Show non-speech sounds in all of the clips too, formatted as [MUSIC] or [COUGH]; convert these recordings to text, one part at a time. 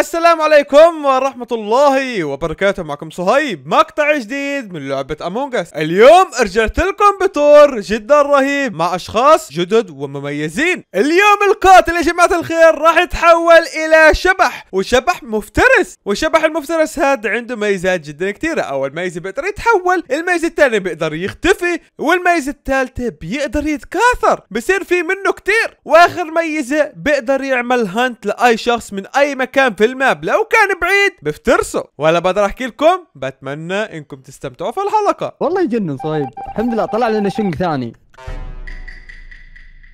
السلام عليكم ورحمة الله وبركاته معكم صهيب مقطع جديد من لعبة امونج اس اليوم رجعت لكم بطور جدا رهيب مع اشخاص جدد ومميزين اليوم القاتل يا جماعة الخير راح يتحول الى شبح وشبح مفترس والشبح المفترس هذا عنده ميزات جدا كثيرة اول ميزة بيقدر يتحول الميزة الثانية بيقدر يختفي والميزة الثالثة بيقدر يتكاثر بصير في منه كثير واخر ميزة بيقدر يعمل هانت لاي شخص من اي مكان في الماب لو كان بعيد بفترسه ولا بقدر احكي لكم بتمنى انكم تستمتعوا في الحلقه والله يجنن صايب الحمد لله طلع لنا شنق ثاني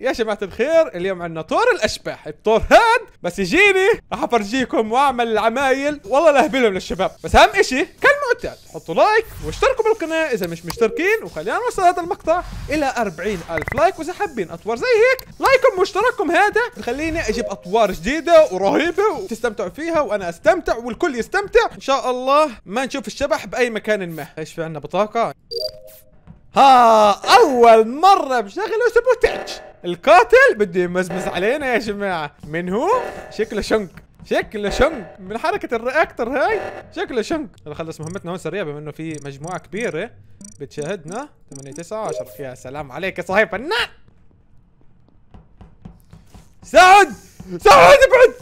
يا جماعة الخير اليوم عندنا طور الأشباح الطور هاد بس يجيني راح أفرجيكم وأعمل العمايل والله لهبلهم للشباب بس أهم إشي كان ممتع حطوا لايك واشتركوا بالقناة إذا مش مشتركين وخلينا نوصل هذا المقطع إلى 40 ألف لايك وإذا حابين أطوار زي هيك لايكم واشتراككم هذا بخليني أجيب أطوار جديدة ورهيبة وتستمتعوا فيها وأنا أستمتع والكل يستمتع إن شاء الله ما نشوف الشبح بأي مكان ما إيش في عندنا بطاقة ها أول مرة بشغله سبوتاج القاتل بده يمزمز علينا يا جماعة من هو؟ شكله شنك شكله شنق من حركة الرياكتر هاي شكله شنق نخلص مهمتنا هون سريع بما انه في مجموعة كبيرة بتشاهدنا 8 9 10 يا سلام عليك يا صاحي فنان سعد سعد ابعد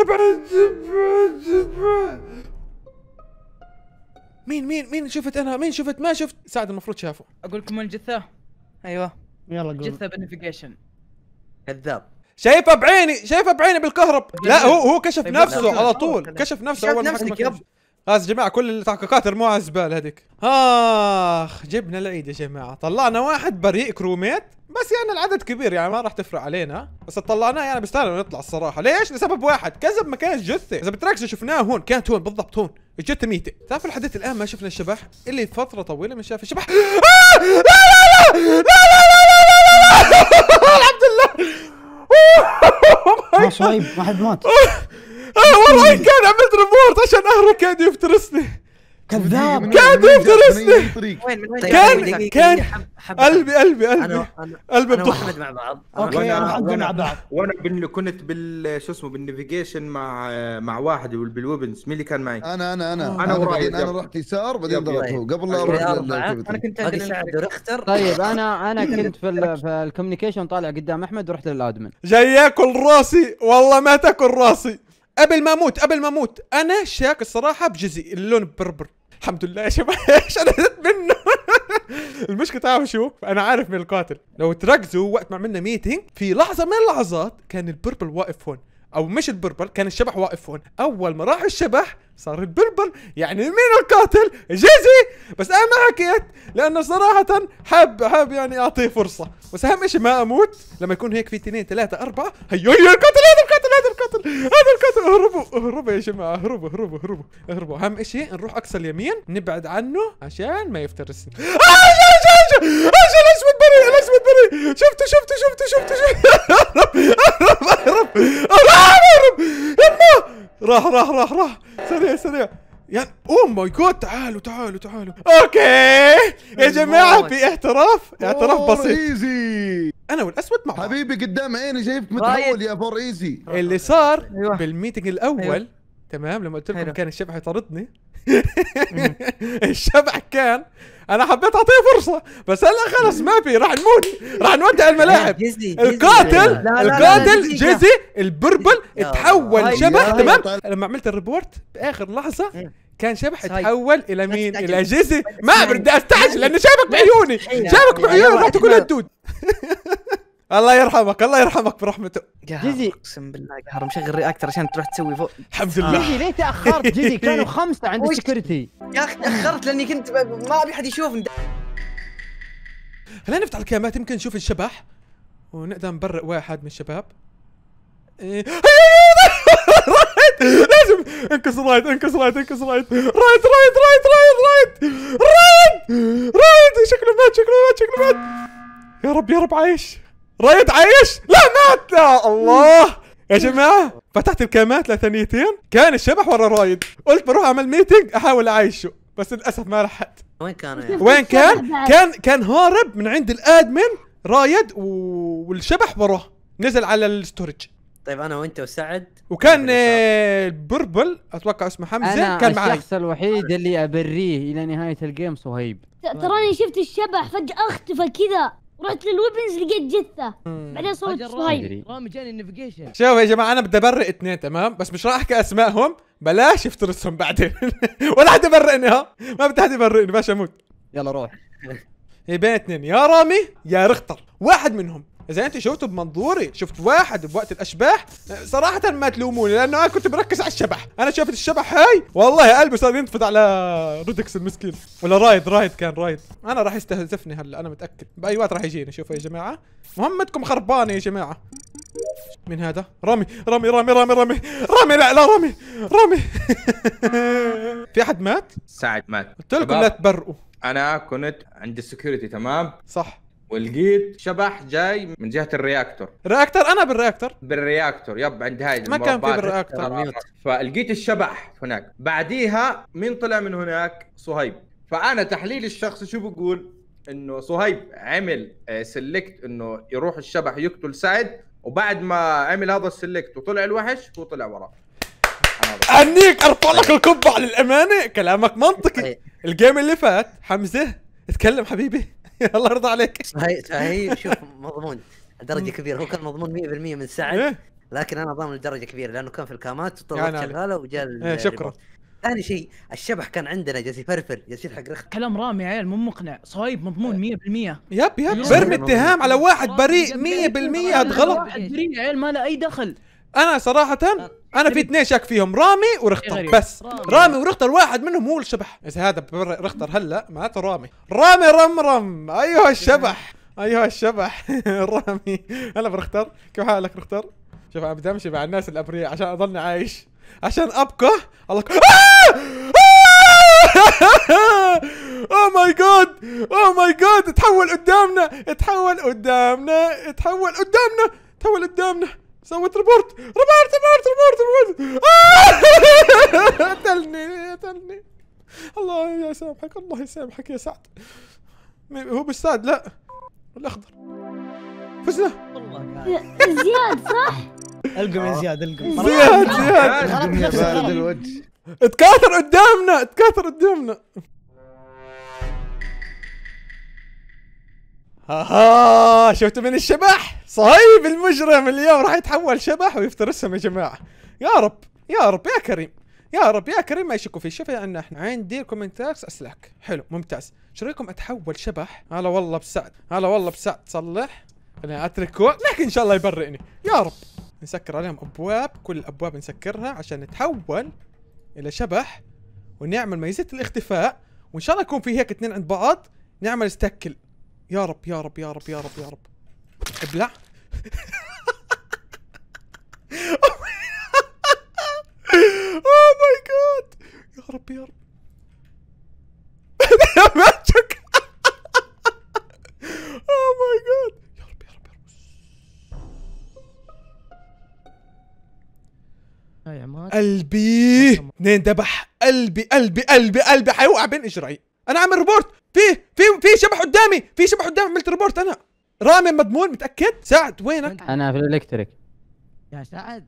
ابعد ابعد ابعد مين مين مين شفت انا مين شفت ما شفت سعد المفروض شافه اقول لكم الجثة ايوه يلا قول جثة بنفيجيشن كذاب شايفها بعيني شايفها بعيني بالكهرب لا هو هو كشف نفسه على طول كشف نفسه اول ما يب خلاص يا جماعه كل التحقيقات رموها على الزباله هذيك اخ جبنا العيد يا جماعه طلعنا واحد بريء كروميت بس يعني العدد كبير يعني ما راح تفرق علينا بس طلعناه يعني بيستاهل نطلع الصراحه ليش لسبب واحد كذب مكان الجثه اذا بتركزوا شفناه هون كانت هون بالضبط هون الجثه ميته تعرف لحد الان ما شفنا الشبح اللي فتره طويله ما شاف الشبح لا لا لا لا لا لا لا لا لا لا لا لا ما oh واحد مات والله كان عملت ريبورت عشان اهرب كان يفترسني كذاب كاذب وين كان كان قلبي قلبي طيب، طيب، طيب، قلبي قلبي انا واحمد مع بعض اوكي انا واحمد مع بعض وانا كنت بال شو اسمه بالنافيجيشن مع مع واحد بالويبنز مين اللي كان معي؟ انا انا انا انا انا رحت يسار بعدين ضربته قبل لا اروح انا كنت سعد رختر طيب انا انا [LAUGHS] كنت في الكوميونيكيشن طالع قدام احمد ورحت للادمن جاي ياكل راسي والله ما تاكل راسي قبل ما اموت قبل ما اموت انا شاك الصراحه بجزي اللون بربر الحمد لله يا شباب [LAUGHS] ايش شردت منه [LAUGHS] المشكله تعرف شو انا عارف من القاتل لو تركزوا وقت ما عملنا ميتنج في لحظه من اللحظات كان البربل واقف هون او مش البربل كان الشبح واقف هون اول ما راح الشبح صار البربل يعني مين القاتل جيزي بس انا ما حكيت لانه صراحه حاب حاب يعني اعطيه فرصه بس اهم شيء ما اموت لما يكون هيك في اثنين ثلاثه اربعه هيو القاتل هذا القاتل هذا القاتل هذا القاتل اهربوا اهربوا يا جماعه اهربوا اهربوا اهربوا اهربوا اهم شيء نروح اقصى اليمين نبعد عنه عشان ما يفترسني اجل اجل اجل خلاص بدري شفته شفته شفته شفته شفته اهرب اهرب اهرب يما راح راح راح راح سريع سريع يعني اوه ماي جود تعالوا تعالوا تعالوا اوكي يا أيوة. جماعه في اعتراف اعتراف بسيط ايزي انا والاسود مع حبيبي قدام عيني شايفك متحول يا فور ايزي اللي صار أيوة. بالميتنج الاول أيوة. تمام لما قلت لكم كان الشبح يطاردني [LAUGHS] الشبح كان انا حبيت اعطيه فرصه بس هلا خلص ما في راح نموت راح نودع الملاعب القاتل القاتل جيزي البربل تحول شبح تمام لما عملت الريبورت باخر لحظه كان شبح تحول الى مين؟ الى جيزي ما بدي استعجل لانه شابك بعيوني شابك بعيوني رحت تقول الدود [LAUGHS] الله يرحمك الله يرحمك برحمته جيزي اقسم بالله قهر مشغل رياكتر عشان تروح تسوي فوق الحمد آه. لله جيزي ليه تاخرت [LAUGHS] جيزي كانوا خمسه عند السكيورتي يا اخي تاخرت لاني كنت ما ابي احد يشوفني خلينا نفتح الكاميرات يمكن نشوف الشبح ونقدر نبرئ واحد من الشباب إيه. [LAUGHS] لازم انكس رايت انكس رايت انكس رايت رايت رايت رايت رايت رايت رايت رايت شكله مات شكله مات شكله مات يا رب يا رب عايش رايد عايش لا مات لا الله [LAUGHS] يا جماعه فتحت الكامات لثانيتين كان الشبح ورا رايد قلت بروح اعمل ميتنج احاول اعيشه بس للاسف ما لحقت وين كان يعني؟ [LAUGHS] وين [LAUGHS] كان؟ كان كان هارب من عند الادمن رايد و... والشبح وراه نزل على الستورج طيب انا وانت وسعد وكان البربل آه، اتوقع اسمه حمزه أنا كان معي الشخص الوحيد اللي ابريه الى نهايه الجيم صهيب تراني شفت الشبح فجاه اختفى كذا ورحت للويبنز لقيت جثه بعدين صوت سلايم رامي جاني النافيجيشن شوف يا جماعه انا بدي ابرئ اثنين تمام بس مش راح احكي اسمائهم بلاش افترسهم بعدين [LAUGHS] ولا حد يبرئني ها ما بدي حد يبرئني باش اموت يلا روح هي بين اثنين يا رامي يا رختر واحد منهم اذا انت شفته بمنظوري شفت واحد بوقت الاشباح صراحه ما تلوموني لانه انا كنت بركز على الشبح انا شفت الشبح هاي والله قلبي صار ينتفض على رودكس المسكين ولا رايد رايد كان رايد انا راح يستهزفني هلا انا متاكد باي وقت راح يجيني شوفوا يا جماعه مهمتكم خربانه يا جماعه مين هذا رامي رامي رامي رامي رامي رامي لا لا رامي رامي [LAUGHS] في احد مات سعد مات قلت لكم لا تبرقوا انا كنت عند السكيورتي تمام صح ولقيت شبح جاي من جهه الرياكتور رياكتور انا بالرياكتور بالرياكتور يب عند هاي ما كان في بالرياكتور فلقيت الشبح هناك بعديها مين طلع من هناك صهيب فانا تحليلي الشخصي شو بقول انه صهيب عمل سلكت آه، انه يروح الشبح يقتل سعد وبعد ما عمل هذا السلكت وطلع الوحش هو طلع وراه انيك ارفع لك القبعه للامانه كلامك منطقي الجيم اللي فات حمزه اتكلم حبيبي [LAUGHS] الله يرضى عليك هي هي شوف مضمون لدرجه كبيره هو كان مضمون 100% من سعد إيه؟ لكن انا ضامن لدرجه كبيره لانه كان في الكامات يعني وطلعت شغاله وجا إيه، شكرا ثاني شيء الشبح كان عندنا جالس يفرفر جالس يلحق رخ كلام رامي يا عيال مو مقنع صايب مضمون 100% إيه. يب يب برمي اتهام على واحد بريء 100% غلط بريء يا عيال ما له اي دخل انا صراحه انا في اثنين شاك فيهم رامي ورختر بس رامي ورختر واحد منهم هو الشبح اذا هذا رختر هلا معناته رامي رامي رم رم ايها الشبح ايها الشبح [LAUGHS] رامي هلا برختر كيف حالك رختر شوف انا بدي امشي مع الناس الابرياء عشان اضلني عايش عشان ابقى الله اوه ماي جاد اوه ماي جاد تحول قدامنا تحول قدامنا تحول قدامنا تحول قدامنا سويت ريبورت ريبورت ريبورت ريبورت ريبورت آه! [LAUGHS] قتلني قتلني الله يسامحك الله يسامحك يا سعد هو مش سعد لا الاخضر فزنا والله زياد صح؟ القم يا آه. زياد القم زياد زياد تكاثر قدامنا تكاثر قدامنا ها آه، شفتوا من الشبح صهيب المجرم اليوم راح يتحول شبح ويفترسهم يا جماعه يا رب يا رب يا كريم يا رب يا كريم ما يشكوا فيه شوف عندنا احنا عندي كومنتات اسلاك حلو ممتاز شو رايكم اتحول شبح هلا والله بسعد هلا والله بسعد صلح خليني اتركه لكن ان شاء الله يبرئني يا رب نسكر عليهم ابواب كل الابواب نسكرها عشان نتحول الى شبح ونعمل ميزه الاختفاء وان شاء الله يكون في هيك اثنين عند بعض نعمل استكل يا رب يا رب يا رب يا رب يا رب ابلع او ماي جاد يا رب يا رب ماي جاد يا رب يا رب يا oh قلبي اثنين ذبح قلبي قلبي قلبي قلبي حيوقع بين اجرعي انا عامل ريبورت في في في شبح قدامي في شبح قدامي عملت ريبورت انا رامي مدمون متاكد سعد وينك انا في الالكتريك يا سعد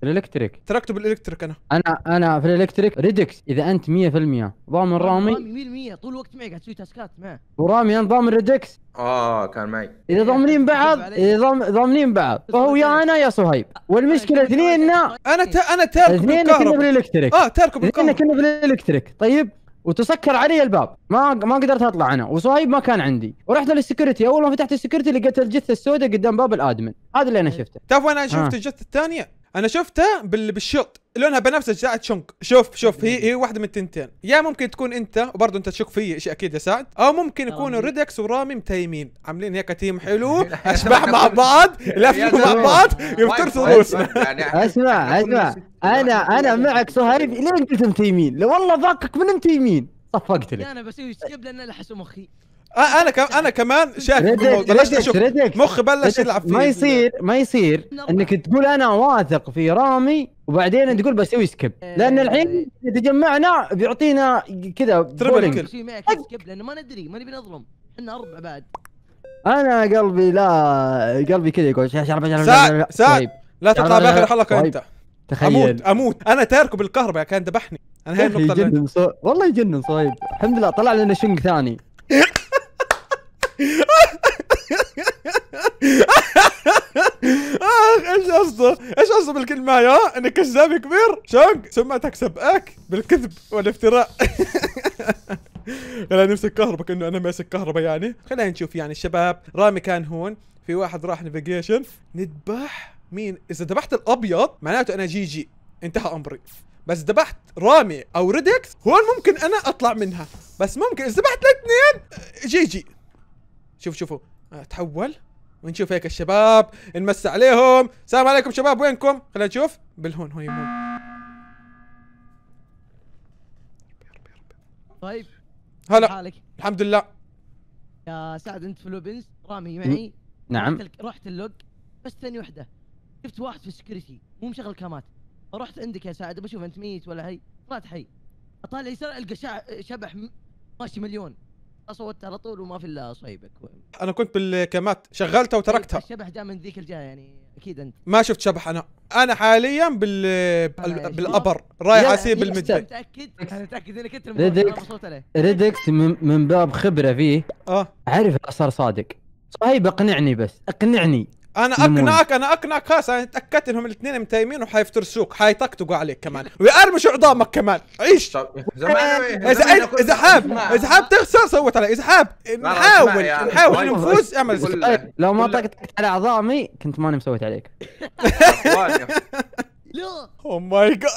في الالكتريك تركته بالالكتريك انا انا انا في الالكتريك ريدكس اذا انت 100% ضامن رامي رامي 100% طول الوقت معي قاعد تسوي تاسكات معه ورامي انا ضامن ريدكس اه كان معي اذا ضامنين بعض اذا ضامنين بعض فهو يا انا يا صهيب والمشكله اثنيننا انا انا تارك اثنيننا كنا بالالكتريك اه تارك بالكهرباء كنا بالالكتريك طيب وتسكر علي الباب ما ما قدرت اطلع انا وصهيب ما كان عندي ورحت للسكيورتي اول ما فتحت السكيورتي لقيت الجثه السوداء قدام باب الادمن هذا اللي انا إيه. شفته تعرف وين انا شفت الجثه الثانيه انا شفتها بالشوط بالشوت لونها بنفسج ساعد شنق شوف شوف هي هي واحده من التنتين يا ممكن تكون انت وبرضه انت تشك في شيء اكيد يا سعد او ممكن آه، يكون ريدكس ورامي متيمين عاملين هيك تيم حلو [LAUGHS] [LAUGHS] اشباح مع بعض [LAUGHS] لفوا مع بعض يفترسوا رؤوسنا يعني اسمع اسمع انا انا معك سهيب ليه قلت متيمين والله ضاقك من متيمين صفقت لك انا بسوي سكيب لان لحسوا مخي آه، انا كم انا كمان شاكك بلشت اشوف مخي بلش يلعب فيه ما يصير ما يصير انك تقول انا واثق في رامي وبعدين تقول بسوي سكيب لان إيه. الحين اذا تجمعنا بيعطينا كذا تربل سكيب لان ما ندري ما نبي نظلم احنا اربع بعد انا قلبي لا قلبي كذا يقول سعد سعد طيب. لا تطلع باخر الحلقه طيب. انت تخيل اموت اموت انا تاركه بالكهرباء كان ذبحني انا هاي النقطه والله يجنن صايب الحمد لله طلع لنا شنق ثاني [LAUGHS] اخ ايش قصده؟ ايش قصده بالكلمه هاي انك كذاب كبير؟ شونغ سمعتك سبقك بالكذب والافتراء خلينا [LAUGHS] نمسك كهرباء كانه انا ماسك كهرباء يعني خلينا نشوف يعني الشباب رامي كان هون في واحد راح نافيجيشن نذبح مين اذا ذبحت الابيض معناته انا جي جي انتهى امري بس ذبحت رامي او ريدكس هون ممكن انا اطلع منها بس ممكن اذا ذبحت الاثنين جي جي شوف شوفوا آه، تحول ونشوف هيك الشباب نمس عليهم السلام عليكم شباب وينكم خلينا نشوف بالهون هون يمون طيب هلا حالك الحمد لله يا سعد انت في لوبنز رامي معي نعم رحت اللوج بس ثانيه واحده شفت واحد في السكيورتي مو مشغل كامات رحت عندك يا سعد بشوف انت ميت ولا هي طلعت حي اطالع يسار القى شبح ماشي مليون صوتت على طول وما في الا صهيبك انا كنت بالكمات شغلتها أيوة، وتركتها الشبح جاء من ذيك الجهه يعني اكيد انت ما شفت شبح انا انا حاليا بال آه، بالابر رايح اسيب المدبي انا متاكد انا متاكد انك انت ريدكس ريدكس من باب خبره فيه اه عارف صار صادق صهيب اقنعني بس اقنعني انا اقنعك انا اقنعك خلاص انا تاكدت انهم الاثنين متايمين وحيفترسوك حيطقطقوا عليك كمان ويقرمشوا عظامك كمان عيش اذا اذا حاب اذا حاب تخسر صوت علي اذا حاب نحاول نحاول نفوز اعمل لو ما طقطقت على عظامي كنت ماني مسويت عليك [LAUGHS] لا او ماي جاد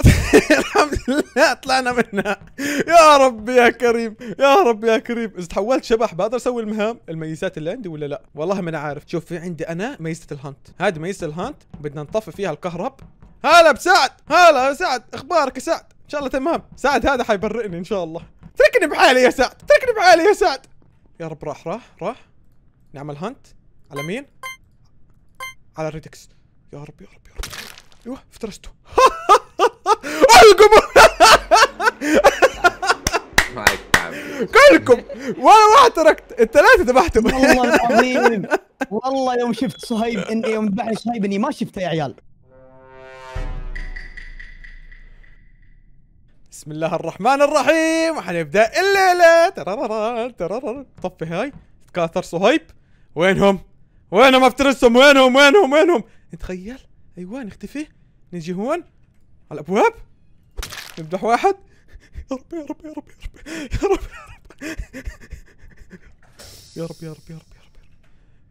الحمد لله طلعنا منها يا رب يا كريم يا رب يا كريم اذا تحولت شبح بقدر اسوي المهام الميزات اللي عندي ولا لا والله ما انا عارف شوف في عندي انا ميزه الهانت هذه ميزه الهانت بدنا نطفي فيها الكهرب هلا بسعد هلا سعد اخبارك يا سعد ان شاء الله تمام سعد هذا حيبرئني ان شاء الله تركني بحالي يا سعد تركني بحالي يا سعد يا رب راح راح راح نعمل هانت على مين على الريتكس يا رب يا رب يا رب ايوه افترسته [LAUGHS] القمر [LAUGHS] كلكم ولا واحد تركت الثلاثه ذبحتهم والله العظيم [LAUGHS] والله يوم شفت صهيب إن يوم ذبحني صهيب اني ما شفته يا عيال بسم الله الرحمن الرحيم حنبدا الليله ترررر ترررر طفي هاي تكاثر صهيب وينهم؟ وينهم افترسهم وينهم وينهم وينهم؟ تخيل ايوه نختفي نجي هون على الابواب نمدح واحد يا رب يا رب يا رب يا رب يا رب يا رب يا رب يا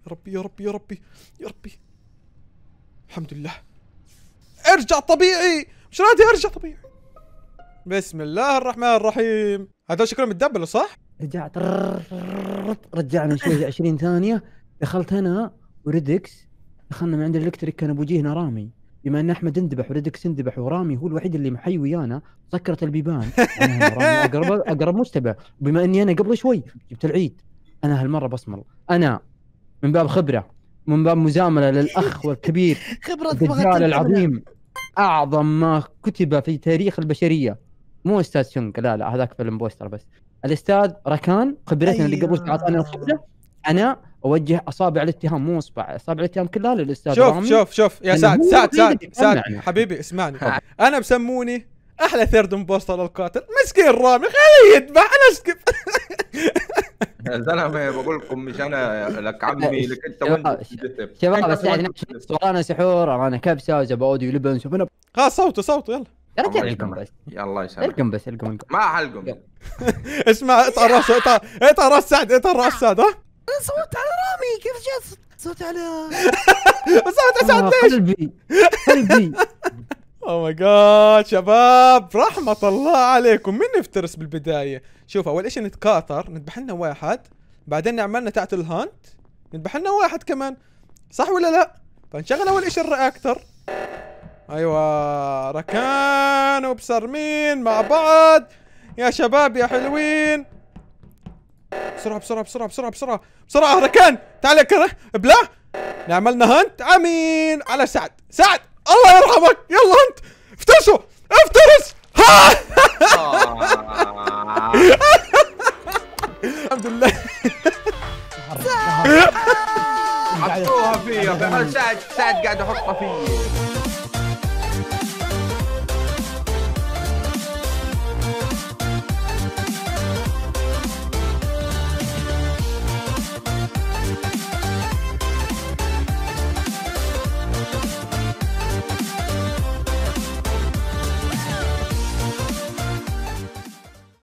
رب يا رب يا رب يا رب يا ربي يا ربي الحمد لله ارجع طبيعي مش راضي ارجع طبيعي بسم الله الرحمن الرحيم هذول شكلهم يتدبلوا صح؟ رجعت رجعنا شوي 20 ثانيه دخلت هنا وريدكس دخلنا من عند الالكتريك كان ابو جيهنا رامي بما ان احمد انذبح وريدك تنذبح ورامي هو الوحيد اللي محي ويانا سكرت البيبان انا اقرب اقرب مشتبه بما اني انا قبل شوي جبت العيد انا هالمره بصمل انا من باب خبره من باب مزامله للاخ [LAUGHS] والكبير خبره الرجال العظيم اعظم ما كتب في تاريخ البشريه مو استاذ سونغ لا لا هذاك فيلم بوستر بس الاستاذ ركان خبرتنا أيوة. اللي قبل اعطانا الخبره انا اوجه اصابع الاتهام مو اصبع اصابع الاتهام كلها للاستاذ شوف رامي شوف شوف يا سعد سعد سعد سعد حبيبي اسمعني حبيبي. انا مسموني احلى ثيرد امبوستر القاتل مسكين رامي خليه يذبح انا اسكت يا [LAUGHS] زلمه بقول لكم مش انا لك عمي [LAUGHS] لك انت شباب بس يعني ورانا سحور ورانا كبسه وزبادي ولبن شوف خلاص صوته صوته يلا لا تعلقهم بس يلا يسلمك القم بس القم ما حلقم [LAUGHS] اسمع اطع راس اطع راس سعد اطع راس سعد ها انا صوت على رامي كيف جت [LAUGHS] صوت على صوت على آه، سعد ليش؟ قلبي قلبي او ماي جاد شباب رحمة الله عليكم مين نفترس بالبداية شوف اول شيء نتكاثر نذبح لنا واحد بعدين نعمل لنا تحت الهانت نذبح لنا واحد كمان صح ولا لا؟ فنشغل اول شيء الرياكتر ايوه ركان وبسرمين مع بعض يا شباب يا حلوين بسرعة بسرعة بسرعة بسرعة بسرعة بسرعة كان تعال يا كره بلا نعملنا هانت امين على سعد سعد الله يرحمك يلا هانت افترسوا افترس ها آه. الحمد لله حطوها فيا سعد سعد قاعد يحطها فيا